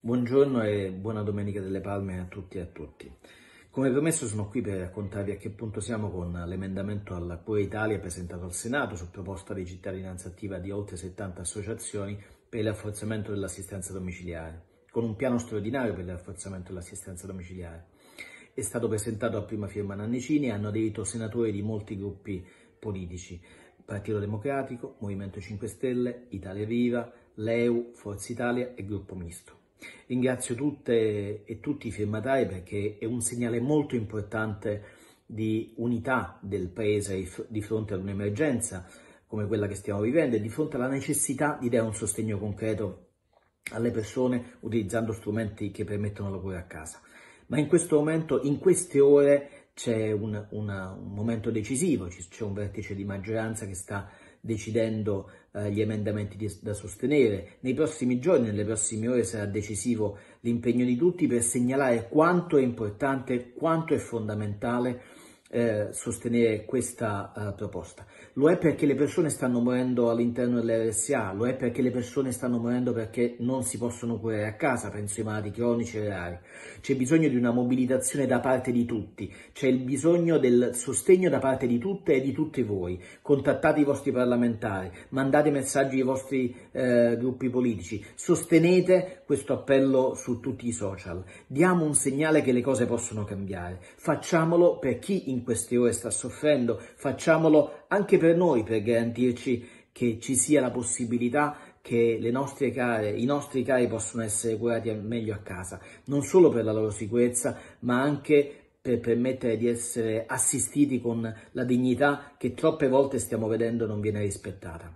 Buongiorno e buona domenica delle palme a tutti e a tutti. Come promesso sono qui per raccontarvi a che punto siamo con l'emendamento alla Cura Italia presentato al Senato su proposta di cittadinanza attiva di oltre 70 associazioni per il rafforzamento dell'assistenza domiciliare, con un piano straordinario per il rafforzamento dell'assistenza domiciliare. È stato presentato a prima firma Nannicini e hanno aderito senatori di molti gruppi politici. Partito Democratico, Movimento 5 Stelle, Italia Viva, Leu, Forza Italia e Gruppo Misto. Ringrazio tutte e tutti i firmatari perché è un segnale molto importante di unità del Paese di fronte ad un'emergenza come quella che stiamo vivendo e di fronte alla necessità di dare un sostegno concreto alle persone utilizzando strumenti che permettono la cura a casa. Ma in questo momento, in queste ore, c'è un, una, un, momento decisivo, c'è un vertice di maggioranza che sta decidendo eh, gli emendamenti di, da sostenere. Nei prossimi giorni, nelle prossime ore sarà decisivo l'impegno di tutti per segnalare quanto è importante, quanto è fondamentale eh, sostenere questa eh, proposta. Lo è perché le persone stanno morendo all'interno dell'RSA, lo è perché le persone stanno morendo perché non si possono curare a casa, penso ai malati cronici e rari. C'è bisogno di una mobilitazione da parte di tutti, c'è il bisogno del sostegno da parte di tutte e di tutti voi. Contattate i vostri parlamentari, mandate messaggi ai vostri eh, gruppi politici, sostenete questo appello su tutti i social. Diamo un segnale che le cose possono cambiare. Facciamolo per chi in queste ore sta soffrendo, facciamolo anche per noi per garantirci che ci sia la possibilità che le nostre care, i nostri cari possano essere curati meglio a casa, non solo per la loro sicurezza, ma anche per permettere di essere assistiti con la dignità che troppe volte stiamo vedendo non viene rispettata.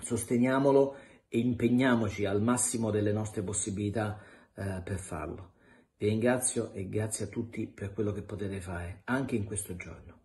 Sosteniamolo e impegniamoci al massimo delle nostre possibilità eh, per farlo. Vi ringrazio e grazie a tutti per quello che potete fare anche in questo giorno.